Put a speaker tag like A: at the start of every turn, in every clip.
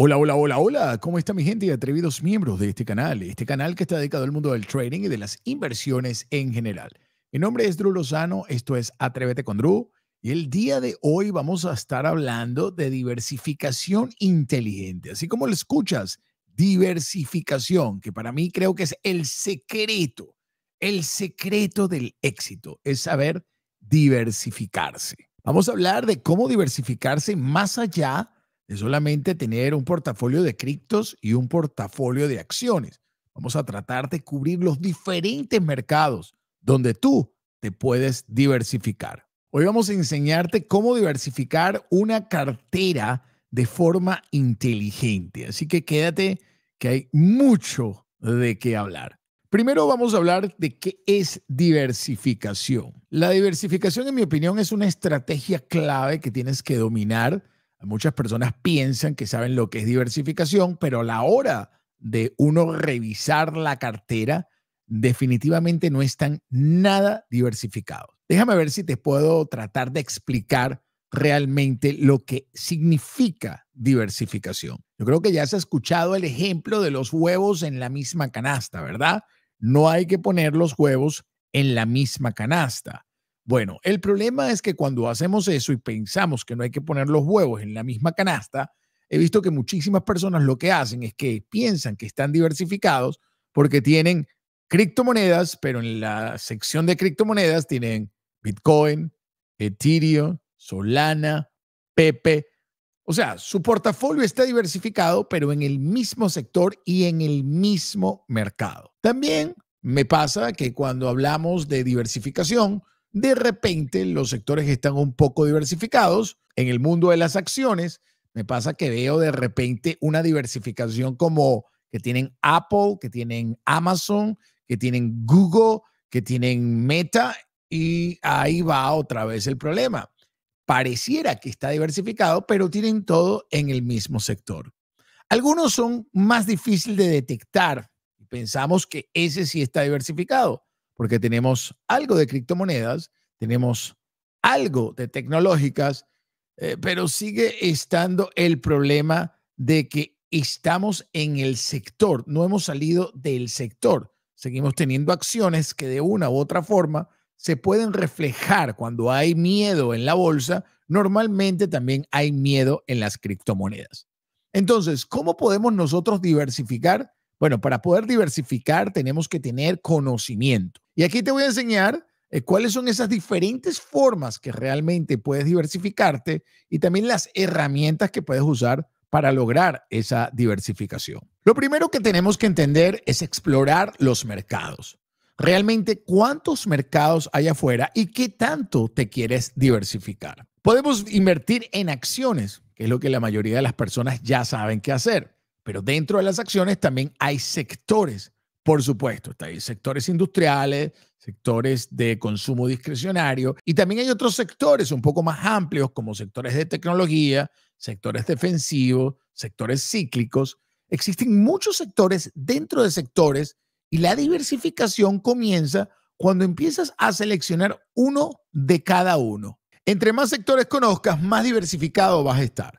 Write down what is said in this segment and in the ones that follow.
A: Hola, hola, hola, hola. ¿Cómo está mi gente y atrevidos miembros de este canal? Este canal que está dedicado al mundo del trading y de las inversiones en general. Mi nombre es Drew Lozano, esto es Atrévete con Drew. Y el día de hoy vamos a estar hablando de diversificación inteligente. Así como lo escuchas, diversificación, que para mí creo que es el secreto, el secreto del éxito, es saber diversificarse. Vamos a hablar de cómo diversificarse más allá es solamente tener un portafolio de criptos y un portafolio de acciones. Vamos a tratar de cubrir los diferentes mercados donde tú te puedes diversificar. Hoy vamos a enseñarte cómo diversificar una cartera de forma inteligente. Así que quédate que hay mucho de qué hablar. Primero vamos a hablar de qué es diversificación. La diversificación, en mi opinión, es una estrategia clave que tienes que dominar Muchas personas piensan que saben lo que es diversificación, pero a la hora de uno revisar la cartera, definitivamente no están nada diversificados. Déjame ver si te puedo tratar de explicar realmente lo que significa diversificación. Yo creo que ya has escuchado el ejemplo de los huevos en la misma canasta, ¿verdad? No hay que poner los huevos en la misma canasta. Bueno, el problema es que cuando hacemos eso y pensamos que no hay que poner los huevos en la misma canasta, he visto que muchísimas personas lo que hacen es que piensan que están diversificados porque tienen criptomonedas, pero en la sección de criptomonedas tienen Bitcoin, Ethereum, Solana, Pepe. O sea, su portafolio está diversificado, pero en el mismo sector y en el mismo mercado. También me pasa que cuando hablamos de diversificación, de repente los sectores están un poco diversificados en el mundo de las acciones, me pasa que veo de repente una diversificación como que tienen Apple, que tienen Amazon, que tienen Google, que tienen Meta y ahí va otra vez el problema. Pareciera que está diversificado, pero tienen todo en el mismo sector. Algunos son más difíciles de detectar. Pensamos que ese sí está diversificado, porque tenemos algo de criptomonedas, tenemos algo de tecnológicas, eh, pero sigue estando el problema de que estamos en el sector, no hemos salido del sector. Seguimos teniendo acciones que de una u otra forma se pueden reflejar cuando hay miedo en la bolsa. Normalmente también hay miedo en las criptomonedas. Entonces, ¿cómo podemos nosotros diversificar? Bueno, para poder diversificar tenemos que tener conocimiento. Y aquí te voy a enseñar eh, cuáles son esas diferentes formas que realmente puedes diversificarte y también las herramientas que puedes usar para lograr esa diversificación. Lo primero que tenemos que entender es explorar los mercados. Realmente cuántos mercados hay afuera y qué tanto te quieres diversificar. Podemos invertir en acciones, que es lo que la mayoría de las personas ya saben qué hacer. Pero dentro de las acciones también hay sectores, por supuesto. Hay sectores industriales, sectores de consumo discrecionario y también hay otros sectores un poco más amplios como sectores de tecnología, sectores defensivos, sectores cíclicos. Existen muchos sectores dentro de sectores y la diversificación comienza cuando empiezas a seleccionar uno de cada uno. Entre más sectores conozcas, más diversificado vas a estar.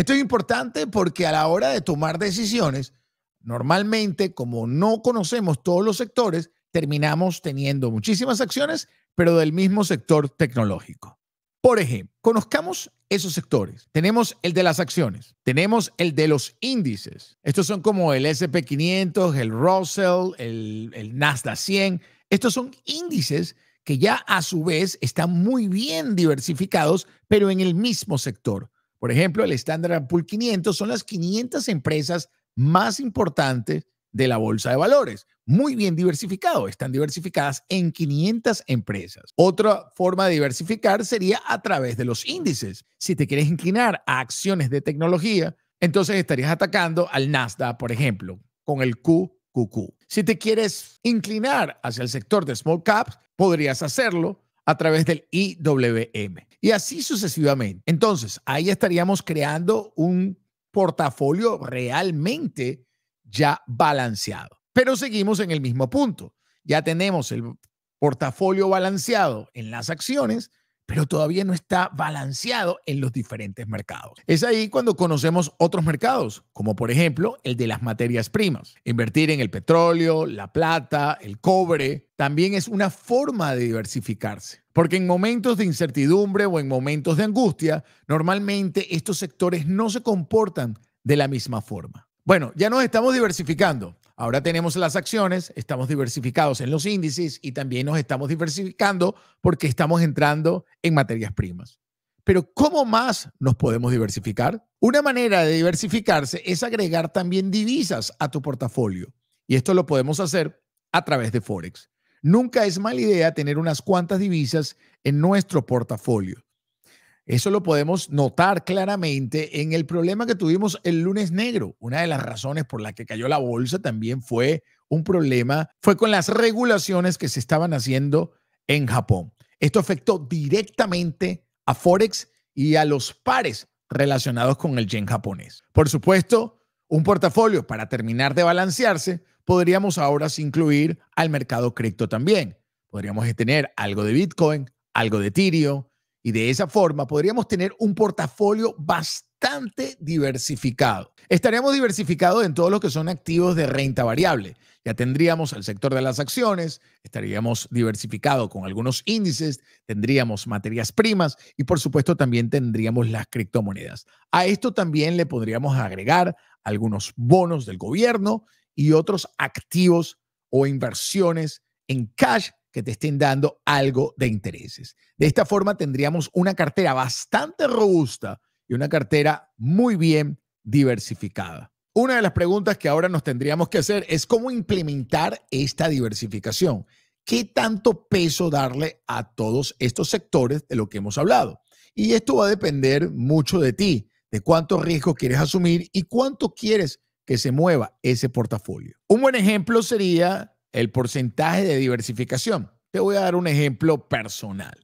A: Esto es importante porque a la hora de tomar decisiones, normalmente como no conocemos todos los sectores, terminamos teniendo muchísimas acciones, pero del mismo sector tecnológico. Por ejemplo, conozcamos esos sectores. Tenemos el de las acciones, tenemos el de los índices. Estos son como el SP500, el Russell, el, Nasdaq 100. Estos son índices que ya a su vez están muy bien diversificados, pero en el mismo sector. Por ejemplo, el Standard Poor's 500 son las 500 empresas más importantes de la bolsa de valores. Muy bien diversificado, están diversificadas en 500 empresas. Otra forma de diversificar sería a través de los índices. Si te quieres inclinar a acciones de tecnología, entonces estarías atacando al Nasdaq, por ejemplo, con el QQQ. Si te quieres inclinar hacia el sector de small caps, podrías hacerlo a través del IWM. Y así sucesivamente. Entonces, ahí estaríamos creando un portafolio realmente ya balanceado. Pero seguimos en el mismo punto. Ya tenemos el portafolio balanceado en las acciones, pero todavía no está balanceado en los diferentes mercados. Es ahí cuando conocemos otros mercados, como por ejemplo el de las materias primas. Invertir en el petróleo, la plata, el cobre, también es una forma de diversificarse. Porque en momentos de incertidumbre o en momentos de angustia, normalmente estos sectores no se comportan de la misma forma. Bueno, ya nos estamos diversificando. Ahora tenemos las acciones, estamos diversificados en los índices y también nos estamos diversificando porque estamos entrando en materias primas. Pero ¿cómo más nos podemos diversificar? Una manera de diversificarse es agregar también divisas a tu portafolio. Y esto lo podemos hacer a través de Forex. Nunca es mala idea tener unas cuantas divisas en nuestro portafolio. Eso lo podemos notar claramente en el problema que tuvimos el lunes negro. Una de las razones por las que cayó la bolsa también fue un problema, fue con las regulaciones que se estaban haciendo en Japón. Esto afectó directamente a Forex y a los pares relacionados con el yen japonés. Por supuesto, un portafolio para terminar de balancearse, podríamos ahora incluir al mercado cripto también. Podríamos tener algo de Bitcoin, algo de Ethereum, y de esa forma podríamos tener un portafolio bastante diversificado. Estaríamos diversificados en todos los que son activos de renta variable. Ya tendríamos el sector de las acciones, estaríamos diversificados con algunos índices, tendríamos materias primas y por supuesto también tendríamos las criptomonedas. A esto también le podríamos agregar algunos bonos del gobierno y otros activos o inversiones en cash que te estén dando algo de intereses. De esta forma tendríamos una cartera bastante robusta y una cartera muy bien diversificada. Una de las preguntas que ahora nos tendríamos que hacer es cómo implementar esta diversificación. ¿Qué tanto peso darle a todos estos sectores de lo que hemos hablado? Y esto va a depender mucho de ti, de cuánto riesgo quieres asumir y cuánto quieres que se mueva ese portafolio. Un buen ejemplo sería el porcentaje de diversificación. Te voy a dar un ejemplo personal.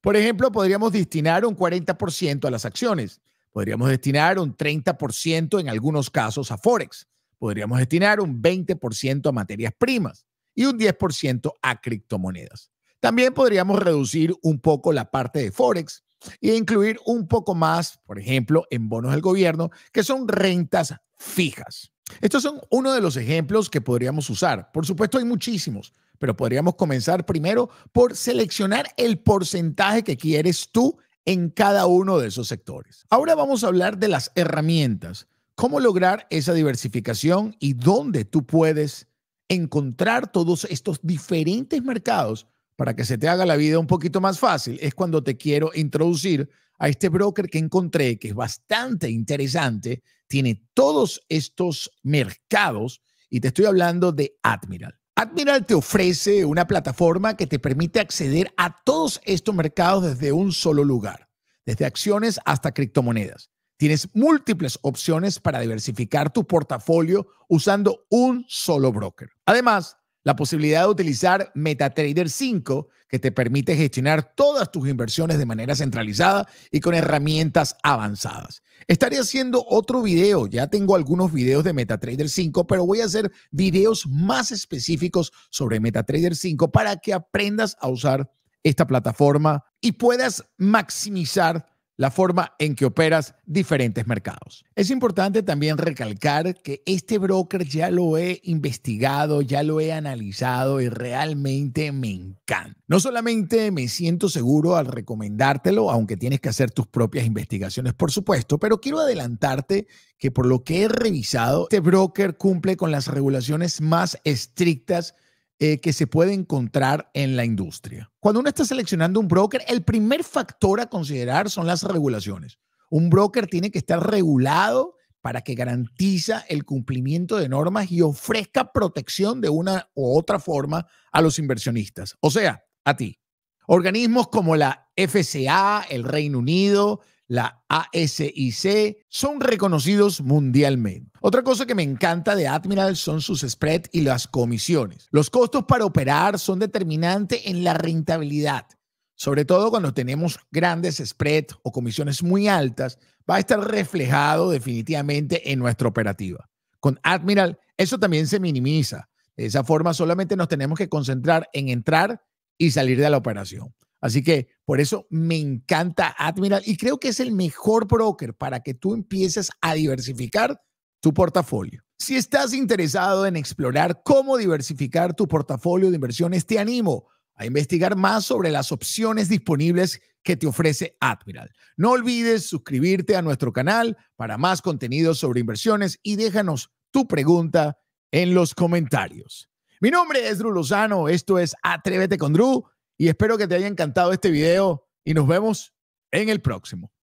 A: Por ejemplo, podríamos destinar un 40% a las acciones, podríamos destinar un 30% en algunos casos a Forex, podríamos destinar un 20% a materias primas y un 10% a criptomonedas. También podríamos reducir un poco la parte de Forex e incluir un poco más, por ejemplo, en bonos del gobierno, que son rentas fijas. Estos son uno de los ejemplos que podríamos usar. Por supuesto, hay muchísimos, pero podríamos comenzar primero por seleccionar el porcentaje que quieres tú en cada uno de esos sectores. Ahora vamos a hablar de las herramientas, cómo lograr esa diversificación y dónde tú puedes encontrar todos estos diferentes mercados para que se te haga la vida un poquito más fácil. Es cuando te quiero introducir a este broker que encontré, que es bastante interesante, tiene todos estos mercados y te estoy hablando de Admiral. Admiral te ofrece una plataforma que te permite acceder a todos estos mercados desde un solo lugar, desde acciones hasta criptomonedas. Tienes múltiples opciones para diversificar tu portafolio usando un solo broker. Además, la posibilidad de utilizar MetaTrader 5, que te permite gestionar todas tus inversiones de manera centralizada y con herramientas avanzadas. Estaré haciendo otro video, ya tengo algunos videos de MetaTrader 5, pero voy a hacer videos más específicos sobre MetaTrader 5 para que aprendas a usar esta plataforma y puedas maximizar la forma en que operas diferentes mercados. Es importante también recalcar que este broker ya lo he investigado, ya lo he analizado y realmente me encanta. No solamente me siento seguro al recomendártelo, aunque tienes que hacer tus propias investigaciones, por supuesto, pero quiero adelantarte que por lo que he revisado, este broker cumple con las regulaciones más estrictas eh, que se puede encontrar en la industria. Cuando uno está seleccionando un broker, el primer factor a considerar son las regulaciones. Un broker tiene que estar regulado para que garantiza el cumplimiento de normas y ofrezca protección de una u otra forma a los inversionistas, o sea, a ti. Organismos como la FCA, el Reino Unido, la ASIC, son reconocidos mundialmente. Otra cosa que me encanta de Admiral son sus spreads y las comisiones. Los costos para operar son determinantes en la rentabilidad. Sobre todo cuando tenemos grandes spreads o comisiones muy altas, va a estar reflejado definitivamente en nuestra operativa. Con Admiral, eso también se minimiza. De esa forma, solamente nos tenemos que concentrar en entrar y salir de la operación. Así que por eso me encanta Admiral y creo que es el mejor broker para que tú empieces a diversificar tu portafolio. Si estás interesado en explorar cómo diversificar tu portafolio de inversiones, te animo a investigar más sobre las opciones disponibles que te ofrece Admiral. No olvides suscribirte a nuestro canal para más contenido sobre inversiones y déjanos tu pregunta en los comentarios. Mi nombre es Drew Lozano, esto es Atrévete con Drew y espero que te haya encantado este video y nos vemos en el próximo.